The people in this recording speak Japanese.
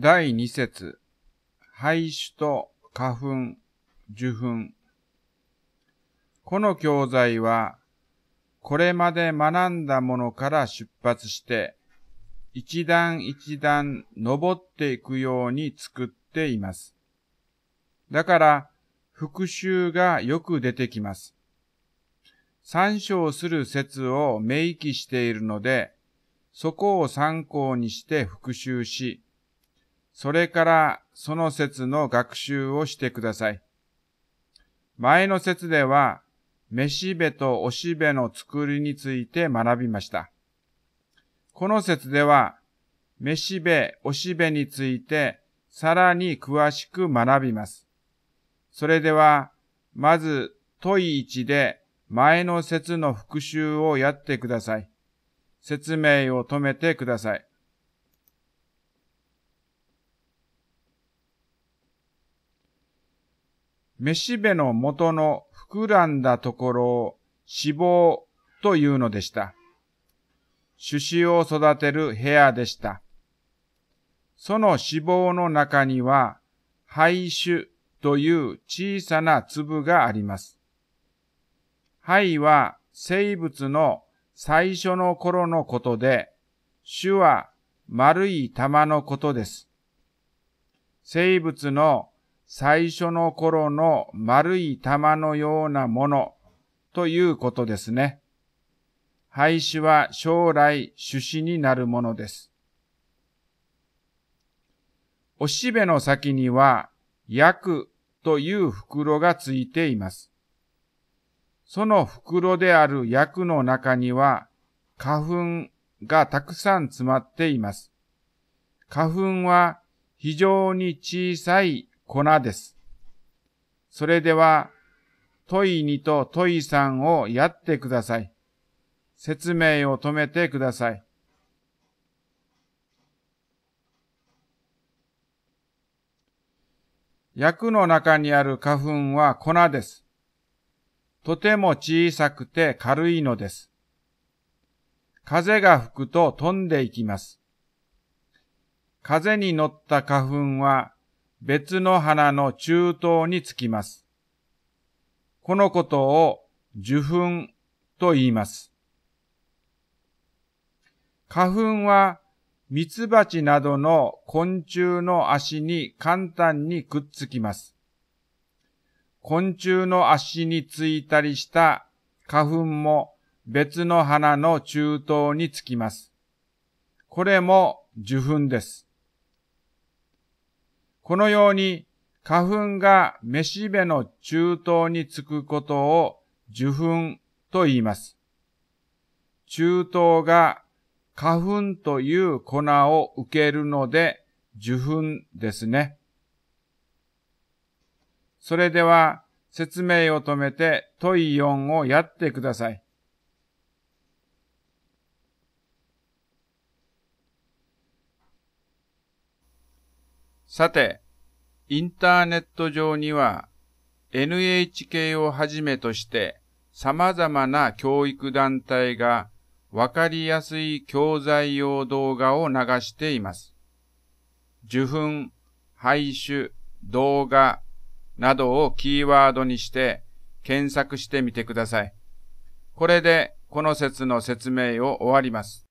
第2節、廃止と花粉、受粉。この教材は、これまで学んだものから出発して、一段一段登っていくように作っています。だから、復習がよく出てきます。参照する説を明記しているので、そこを参考にして復習し、それからその説の学習をしてください。前の説では、めしべとおしべの作りについて学びました。この説では、めしべ、おしべについてさらに詳しく学びます。それでは、まず、問い1で前の説の復習をやってください。説明を止めてください。めしべの元の膨らんだところを脂肪というのでした。種子を育てる部屋でした。その脂肪の中には、肺種という小さな粒があります。肺は生物の最初の頃のことで、種は丸い玉のことです。生物の最初の頃の丸い玉のようなものということですね。廃止は将来種子になるものです。おしべの先には、薬という袋がついています。その袋である薬の中には、花粉がたくさん詰まっています。花粉は非常に小さい粉です。それでは、トイ2とトイ3をやってください。説明を止めてください。薬の中にある花粉は粉です。とても小さくて軽いのです。風が吹くと飛んでいきます。風に乗った花粉は別の花の中東につきます。このことを受粉と言います。花粉は蜜蜂などの昆虫の足に簡単にくっつきます。昆虫の足についたりした花粉も別の花の中東につきます。これも受粉です。このように花粉がめしべの中東につくことを受粉と言います。中東が花粉という粉を受けるので受粉ですね。それでは説明を止めて問い4をやってください。さて、インターネット上には NHK をはじめとして様々な教育団体がわかりやすい教材用動画を流しています。受粉、廃種、動画などをキーワードにして検索してみてください。これでこの説の説明を終わります。